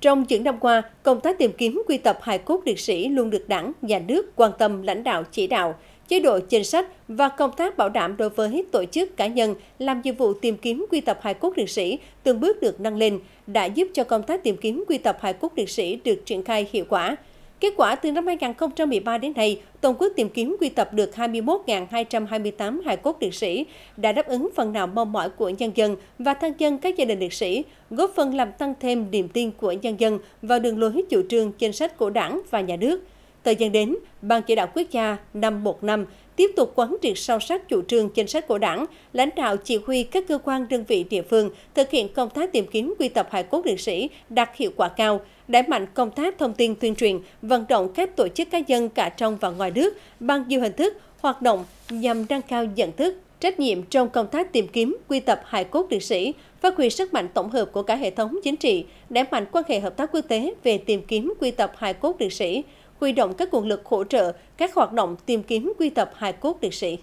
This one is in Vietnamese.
Trong những năm qua, công tác tìm kiếm quy tập hài cốt liệt sĩ luôn được đảng, nhà nước quan tâm lãnh đạo chỉ đạo, chế độ chính sách và công tác bảo đảm đối với tổ chức cá nhân làm nhiệm vụ tìm kiếm quy tập hài cốt liệt sĩ từng bước được nâng lên, đã giúp cho công tác tìm kiếm quy tập hài cốt liệt sĩ được triển khai hiệu quả. Kết quả từ năm 2013 đến nay, Toàn quốc tìm kiếm quy tập được 21.228 hài cốt liệt sĩ, đã đáp ứng phần nào mong mỏi của nhân dân và thân dân các gia đình liệt sĩ, góp phần làm tăng thêm niềm tin của nhân dân vào đường lối chủ trương chính sách của đảng và nhà nước. Thời gian đến, Ban chỉ đạo quốc gia năm một năm tiếp tục quán triệt sâu sắc chủ trương chính sách của Đảng, lãnh đạo chỉ huy các cơ quan đơn vị địa phương thực hiện công tác tìm kiếm quy tập hải cốt liệt sĩ đạt hiệu quả cao, đẩy mạnh công tác thông tin tuyên truyền, vận động các tổ chức cá nhân cả trong và ngoài nước bằng nhiều hình thức hoạt động nhằm nâng cao nhận thức, trách nhiệm trong công tác tìm kiếm, quy tập hải cốt liệt sĩ, phát huy sức mạnh tổng hợp của cả hệ thống chính trị, đẩy mạnh quan hệ hợp tác quốc tế về tìm kiếm, quy tập hải cốt liệt sĩ, huy động các nguồn lực hỗ trợ các hoạt động tìm kiếm quy tập hài cốt liệt sĩ